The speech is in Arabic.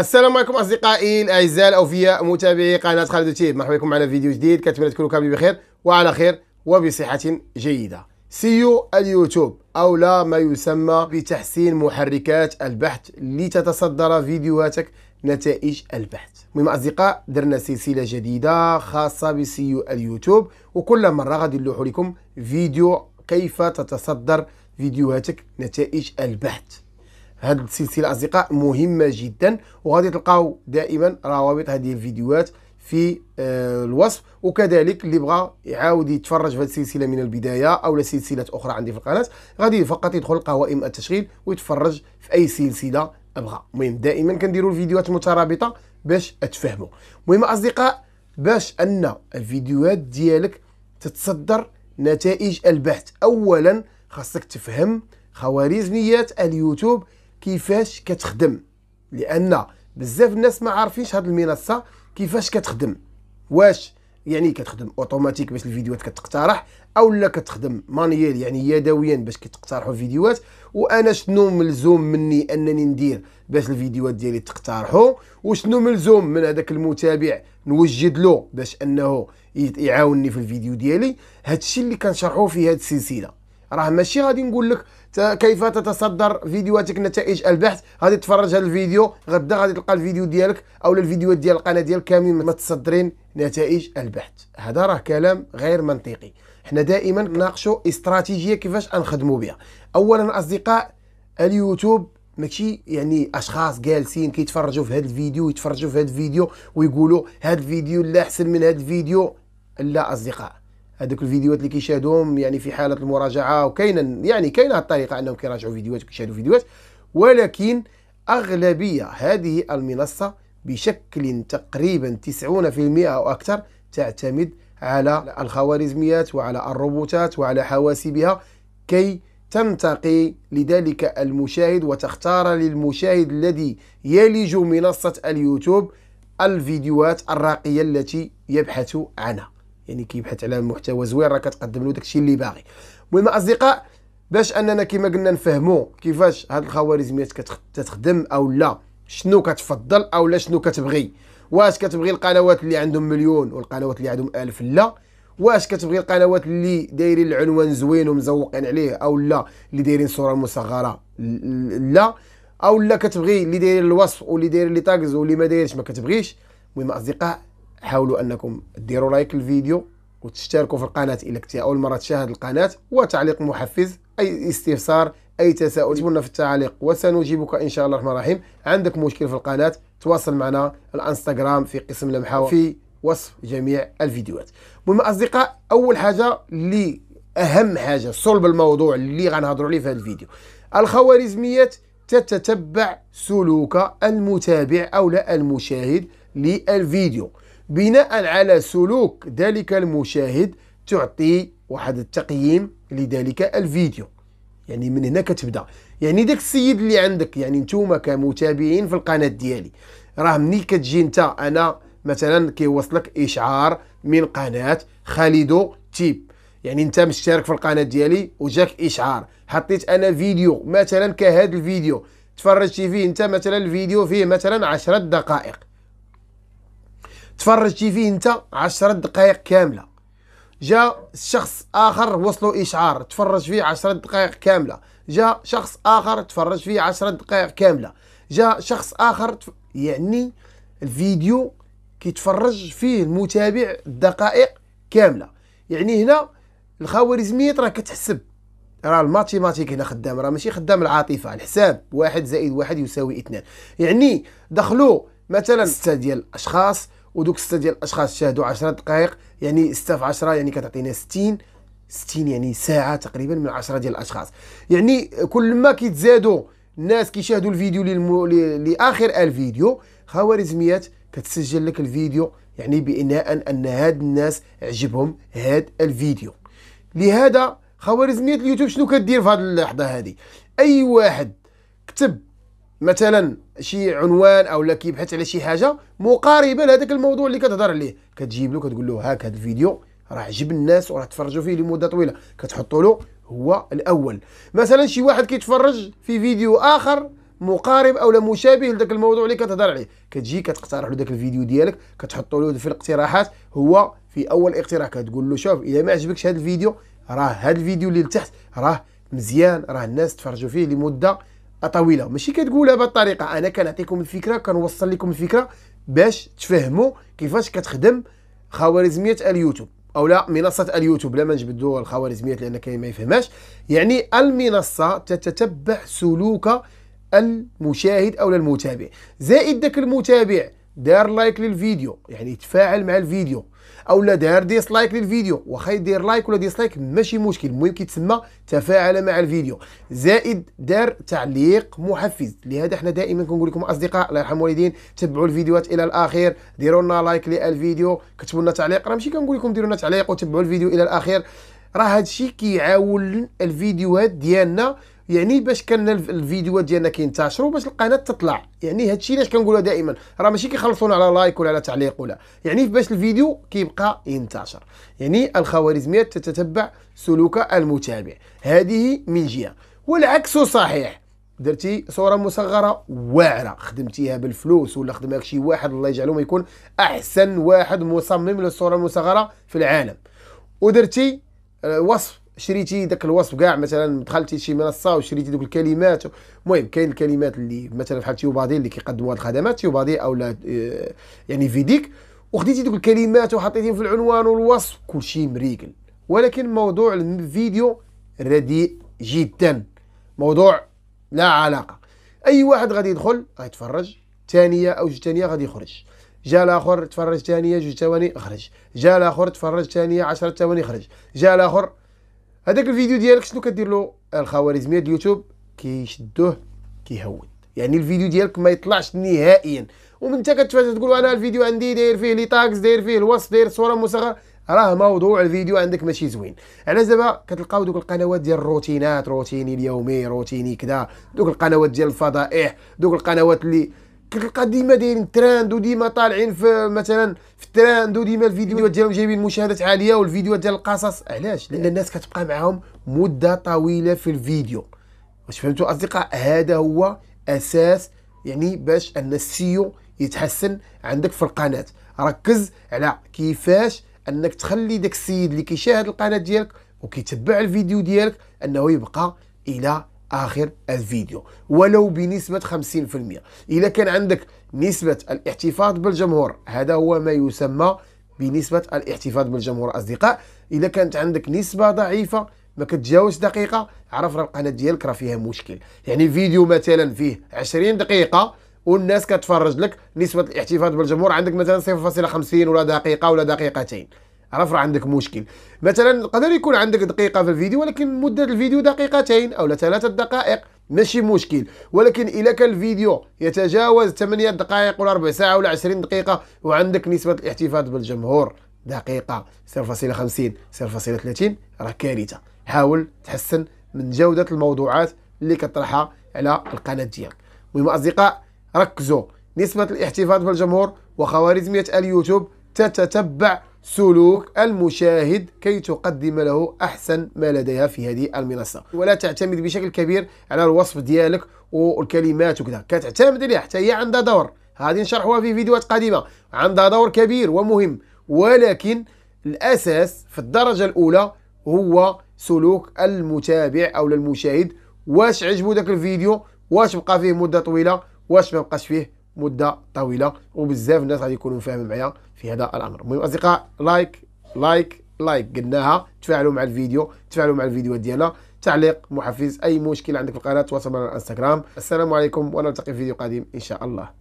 السلام عليكم اصدقائي الاعزاء الاوفياء متابعي قناه خالد تيب مرحبا بكم على فيديو جديد كنتمنى تكونوا كاملين بخير وعلى خير وبصحه جيده سيو اليوتيوب او لا ما يسمى بتحسين محركات البحث لتتصدر فيديوهاتك نتائج البحث المهم اصدقاء درنا سلسله جديده خاصه بسيو اليوتيوب وكل مره غادي نلوح لكم فيديو كيف تتصدر فيديوهاتك نتائج البحث هذه السلسله اصدقاء مهمه جدا وغادي تلقاو دائما روابط هذه الفيديوهات في آه، الوصف وكذلك اللي بغى يعاود يتفرج في هذه السلسله من البدايه او سلسلات اخرى عندي في القناه غادي فقط يدخل قوائم التشغيل ويتفرج في اي سلسله ابغى المهم دائما كنديروا الفيديوهات مترابطه باش تفهموا المهم اصدقاء باش ان الفيديوهات ديالك تتصدر نتائج البحث اولا خاصك تفهم خوارزميات اليوتيوب كيفاش كتخدم لان بزاف الناس ما عارفينش هاد المنصه كيفاش كتخدم واش يعني كتخدم اوتوماتيك باش الفيديوهات كتقترح اولا كتخدم مانييل يعني يدويا باش كيتقترحوا الفيديوهات وانا شنو ملزوم مني انني ندير باش الفيديوهات ديالي تقترحوا وشنو ملزوم من هذاك المتابع نوجد له باش انه يعاونني في الفيديو ديالي هادشي اللي كنشرحوه في هاد السلسله راه ماشي غادي نقول لك كيف تتصدر فيديوهاتك نتائج البحث غادي تفرج هذا الفيديو غدا غادي تلقى الفيديو ديالك او الفيديوهات ديال القناه ديالك كاملين متصدرين نتائج البحث هذا راه كلام غير منطقي حنا دائما نناقشوا استراتيجيه كيفاش نخدموا بها اولا اصدقاء اليوتيوب ماشي يعني اشخاص جالسين كيتفرجوا في هذا الفيديو يتفرجوا في هذا الفيديو ويقولوا هذا الفيديو لا احسن من هذا الفيديو لا اصدقاء هذوك الفيديوهات اللي كيشاهدوهم يعني في حاله المراجعه وكاين يعني كاينه الطريقه انهم كيراجعوا فيديوهات وكيشاهدوا فيديوهات ولكن اغلبيه هذه المنصه بشكل تقريبا 90% او اكثر تعتمد على الخوارزميات وعلى الروبوتات وعلى حواسيبها كي تنتقي لذلك المشاهد وتختار للمشاهد الذي يلج منصة اليوتيوب الفيديوهات الراقية التي يبحث عنها يعني كيبحث على محتوى زوين راه كتقدم له داكشي اللي باغي المهم اصدقاء باش اننا كما قلنا نفهموا كيفاش هاد الخوارزميات كتخدم او لا شنو كتفضل او لا شنو كتبغي واش كتبغي القنوات اللي عندهم مليون والقنوات اللي عندهم ألف لا واش كتبغي القنوات اللي دايرين العنوان زوين ومزوقين عليه او لا اللي دايرين صوره مصغره لا او لا كتبغي اللي داير الوصف واللي داير لي تاغز واللي ما دايرش ما كتبغيش المهم اصدقاء حاولوا انكم ديروا لايك الفيديو وتشتركوا في القناه إلى كنت اول مره تشاهد القناه وتعليق محفز اي استفسار اي تساؤل اكتبوا في التعليق وسنجيبك ان شاء الله الرحمن الرحيم عندك مشكل في القناه تواصل معنا الانستغرام في قسم المحاور في وصف جميع الفيديوهات المهم اصدقاء اول حاجه اللي اهم حاجه صلب الموضوع اللي غنهضروا عليه في هذا الفيديو الخوارزميات تتتبع سلوك المتابع او لا المشاهد للفيديو بناء على سلوك ذلك المشاهد تعطي واحد التقييم لذلك الفيديو يعني من هنا كتبدا يعني داك السيد اللي عندك يعني نتوما كمتابعين في القناه ديالي راه ملي كتجي انت انا مثلا كيوصلك اشعار من قناه خالدو تيب يعني انت مشترك في القناه ديالي وجاك اشعار حطيت انا فيديو مثلا كهذا الفيديو تفرجتي فيه انت مثلا الفيديو فيه مثلا 10 دقائق تفرجتي فيه انت 10 دقائق كامله جا شخص اخر وصلوا اشعار تفرج فيه 10 دقائق كامله جا شخص اخر تفرج فيه 10 دقائق كامله جا شخص اخر تف... يعني الفيديو كيتفرج فيه المتابع دقائق كامله يعني هنا الخوارزميه راه كتحسب راه الماتيماتيك هنا خدام راه ماشي خدام العاطفه الحساب واحد زائد واحد يساوي اثنان يعني دخلوا مثلا سته ديال الاشخاص ودوك سته ديال الاشخاص شاهدوا 10 دقائق يعني 6 في 10 يعني كتعطينا 60 60 يعني ساعه تقريبا من 10 ديال الاشخاص يعني كل ما كيتزادوا الناس كيشاهدوا الفيديو للمو... ل... لاخر الفيديو خوارزميات كتسجل لك الفيديو يعني بناء ان هاد الناس عجبهم هاد الفيديو لهذا خوارزميات اليوتيوب شنو كدير في هذه اللحظه هذه اي واحد كتب مثلا شي عنوان او لا كيبحث على شي حاجه مقاربه لهذاك الموضوع اللي كتهضر عليه كتجيب له كتقول له هاك هذا الفيديو راه عجب الناس وراه تفرجوا فيه لمده طويله كتحطوا له هو الاول مثلا شي واحد كيتفرج في فيديو اخر مقارب او لا مشابه لذاك الموضوع اللي كتهضر عليه كتجي كتقترح له ذاك الفيديو ديالك كتحطوا له في الاقتراحات هو في اول اقتراح كتقول له شوف اذا ما عجبكش هذا الفيديو راه هذا الفيديو اللي لتحت راه مزيان راه الناس تفرجوا فيه لمده طويله ماشي كتقولها بهذه الطريقه انا كنعطيكم الفكره كنوصل لكم الفكره باش تفهموا كيفاش كتخدم خوارزميه اليوتيوب او لا منصه اليوتيوب لا ما نجبدوا الخوارزميات لان كاين ما يفهمهاش يعني المنصه تتتبع سلوك المشاهد او المتابع زائد ذاك المتابع دار لايك للفيديو يعني يتفاعل مع الفيديو او لا دار ديسلايك للفيديو واخا يدير لايك ولا ديسلايك ماشي مشكل المهم كيتسمى تفاعل مع الفيديو زائد دار تعليق محفز لهذا حنا دائما كنقول لكم اصدقاء الله يرحم الوالدين تبعوا الفيديوهات الى الاخير ديروا لنا لايك للفيديو كتبوا لنا تعليق راه ماشي كنقول لكم ديروا لنا تعليق وتبعوا الفيديو الى الاخير راه هادشي كيعاون الفيديوهات ديالنا يعني باش كان الفيديوهات ديالنا كينتشروا باش القناه تطلع يعني هادشي علاش كنقولها دائما راه ماشي كيخلصونا على لايك ولا على تعليق ولا يعني باش الفيديو كيبقى ينتشر يعني الخوارزميات تتتبع سلوك المتابع هذه من جهه والعكس صحيح درتي صوره مصغره واعره خدمتيها بالفلوس ولا خدمها شي واحد الله يجعله ما يكون احسن واحد مصمم للصوره المصغره في العالم ودرتي آه، وصف شريتي ذاك الوصف كاع مثلا دخلتي شي منصه وشريتي دوك الكلمات المهم كاين الكلمات اللي مثلا بحال تيوبادي اللي كيقدموا هاد الخدمات تيوبادي او لا آه، يعني فيديك وخديتي دوك الكلمات وحطيتيهم في العنوان والوصف كلشي مريكل ولكن موضوع الفيديو رديء جدا موضوع لا علاقه اي واحد غادي يدخل غيتفرج ثانيه او جوج ثانيه غادي يخرج جا الاخر تفرج ثانيه جوج ثواني خرج جا الاخر تفرج ثانيه 10 ثواني خرج جا الاخر هذاك الفيديو ديالك شنو كدير له الخوارزميه اليوتيوب كيشدوه كيهود يعني الفيديو ديالك ما يطلعش نهائيا وانت كتفاجئ تقول انا الفيديو عندي داير فيه لي تاكس داير فيه الوصف داير صوره مصغره راه موضوع الفيديو عندك ماشي زوين علاش دابا كتلقاو دوك القنوات ديال الروتينات روتيني اليومي روتيني كذا دوك القنوات ديال الفضائح دوك القنوات اللي كتلقى ديما دايرين تراند وديما طالعين في مثلا في التراند وديما الفيديوهات ديالهم جايبين مشاهدات عاليه والفيديوهات ديال القصص علاش لان الناس كتبقى معاهم مده طويله في الفيديو واش فهمتوا اصدقاء هذا هو اساس يعني باش ان السيو يتحسن عندك في القناه ركز على كيفاش انك تخلي داك السيد اللي كيشاهد القناه ديالك وكيتبع الفيديو ديالك انه يبقى الى آخر الفيديو ولو بنسبة 50% إذا كان عندك نسبة الاحتفاظ بالجمهور هذا هو ما يسمى بنسبة الاحتفاظ بالجمهور أصدقاء إذا كانت عندك نسبة ضعيفة ما كتجاوز دقيقة عرف راه القناة ديالك راه فيها مشكل يعني فيديو مثلا فيه 20 دقيقة والناس كتفرج لك نسبة الاحتفاظ بالجمهور عندك مثلا 0.50 ولا دقيقة ولا دقيقتين عرف راه عندك مشكل مثلا قدر يكون عندك دقيقه في الفيديو ولكن مده الفيديو دقيقتين او ثلاثه دقائق ماشي مشكل ولكن الا كان الفيديو يتجاوز 8 دقائق ولا ربع ساعه ولا 20 دقيقه وعندك نسبه الاحتفاظ بالجمهور دقيقه 0.50 0.30 راه كارثه حاول تحسن من جوده الموضوعات اللي كطرحها على القناه ديالك المهم اصدقاء ركزوا نسبه الاحتفاظ بالجمهور وخوارزميه اليوتيوب تتتبع سلوك المشاهد كي تقدم له احسن ما لديها في هذه المنصه ولا تعتمد بشكل كبير على الوصف ديالك والكلمات وكذا كتعتمد عليها حتى هي عندها دور هذه نشرحوها في فيديوهات قادمه عندها دور كبير ومهم ولكن الاساس في الدرجه الاولى هو سلوك المتابع او المشاهد واش عجبو داك الفيديو واش بقى فيه مده طويله واش ما بقاش فيه مده طويله وبزاف الناس غادي يكونوا فاهمين معايا في هذا الامر المهم اصدقاء لايك لايك لايك قلناها تفاعلوا مع الفيديو تفاعلوا مع الفيديو ديالنا تعليق محفز اي مشكل عندك في القناه تواصل معنا على الانستغرام السلام عليكم ونلتقي في فيديو قادم ان شاء الله